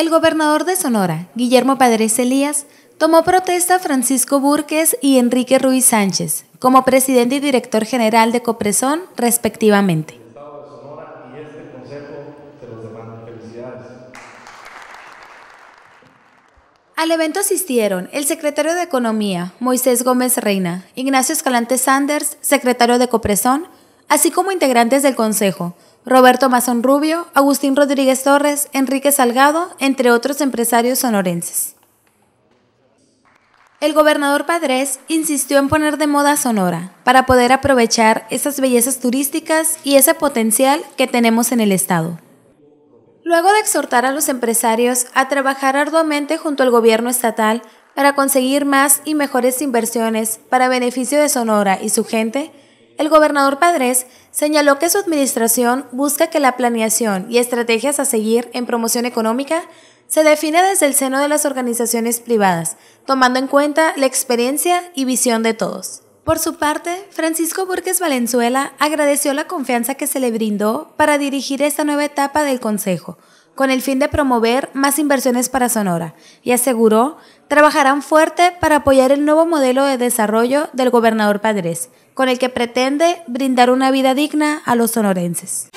El gobernador de Sonora, Guillermo Padres Elías, tomó protesta Francisco Burques y Enrique Ruiz Sánchez como presidente y director general de Copresón, respectivamente. Al evento asistieron el secretario de Economía, Moisés Gómez Reina, Ignacio Escalante Sanders, secretario de Copresón, así como integrantes del Consejo, Roberto Mason Rubio, Agustín Rodríguez Torres, Enrique Salgado, entre otros empresarios sonorenses. El gobernador Padres insistió en poner de moda Sonora para poder aprovechar esas bellezas turísticas y ese potencial que tenemos en el estado. Luego de exhortar a los empresarios a trabajar arduamente junto al gobierno estatal para conseguir más y mejores inversiones para beneficio de Sonora y su gente, el gobernador Padres señaló que su administración busca que la planeación y estrategias a seguir en promoción económica se define desde el seno de las organizaciones privadas, tomando en cuenta la experiencia y visión de todos. Por su parte, Francisco Burques Valenzuela agradeció la confianza que se le brindó para dirigir esta nueva etapa del Consejo, con el fin de promover más inversiones para Sonora y aseguró trabajarán fuerte para apoyar el nuevo modelo de desarrollo del gobernador Padres, con el que pretende brindar una vida digna a los sonorenses.